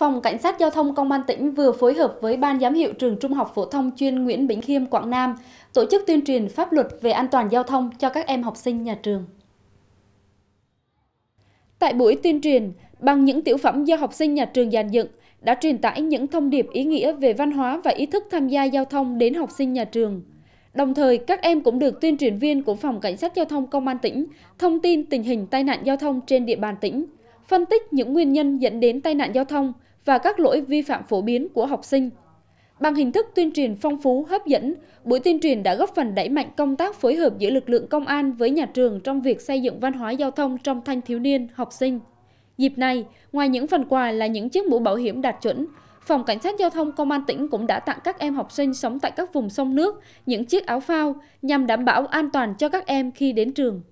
Phòng Cảnh sát Giao thông Công an tỉnh vừa phối hợp với Ban giám hiệu trường Trung học phổ thông chuyên Nguyễn Bỉnh Khiêm Quảng Nam tổ chức tuyên truyền pháp luật về an toàn giao thông cho các em học sinh nhà trường. Tại buổi tuyên truyền, bằng những tiểu phẩm do học sinh nhà trường dàn dựng, đã truyền tải những thông điệp ý nghĩa về văn hóa và ý thức tham gia giao thông đến học sinh nhà trường. Đồng thời, các em cũng được tuyên truyền viên của Phòng Cảnh sát Giao thông Công an tỉnh thông tin tình hình tai nạn giao thông trên địa bàn tỉnh, phân tích những nguyên nhân dẫn đến tai nạn giao thông, và các lỗi vi phạm phổ biến của học sinh. Bằng hình thức tuyên truyền phong phú, hấp dẫn, buổi tuyên truyền đã góp phần đẩy mạnh công tác phối hợp giữa lực lượng công an với nhà trường trong việc xây dựng văn hóa giao thông trong thanh thiếu niên, học sinh. Dịp này, ngoài những phần quà là những chiếc mũ bảo hiểm đạt chuẩn, Phòng Cảnh sát Giao thông Công an tỉnh cũng đã tặng các em học sinh sống tại các vùng sông nước những chiếc áo phao nhằm đảm bảo an toàn cho các em khi đến trường.